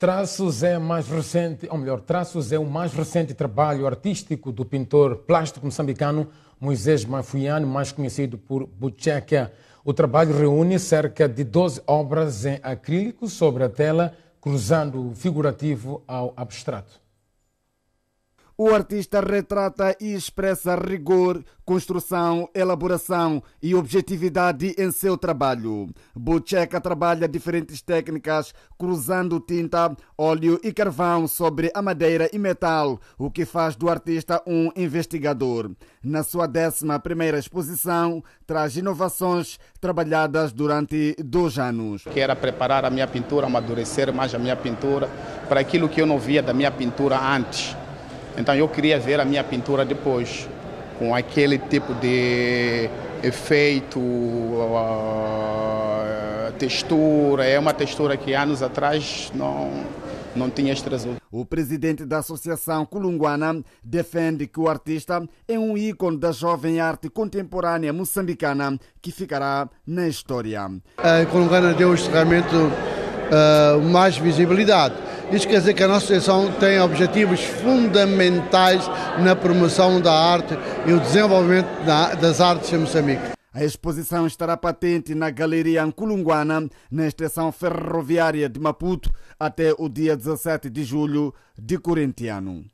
Traços é mais recente, ou melhor, Traços é o mais recente trabalho artístico do pintor plástico moçambicano Moisés Mafuiano, mais conhecido por Bucheca. O trabalho reúne cerca de 12 obras em acrílico sobre a tela, cruzando o figurativo ao abstrato. O artista retrata e expressa rigor, construção, elaboração e objetividade em seu trabalho. Bucheca trabalha diferentes técnicas, cruzando tinta, óleo e carvão sobre a madeira e metal, o que faz do artista um investigador. Na sua 11 exposição, traz inovações trabalhadas durante dois anos. Que era preparar a minha pintura, amadurecer mais a minha pintura, para aquilo que eu não via da minha pintura antes então eu queria ver a minha pintura depois, com aquele tipo de efeito, textura. É uma textura que anos atrás não, não tinha este resultado. O presidente da Associação Colunguana defende que o artista é um ícone da jovem arte contemporânea moçambicana que ficará na história. A Colunguana deu-nos realmente uh, mais visibilidade isto quer dizer que a nossa associação tem objetivos fundamentais na promoção da arte e o desenvolvimento das artes em Moçambique. A exposição estará patente na Galeria Anculunguana, na estação ferroviária de Maputo, até o dia 17 de julho de Corintiano.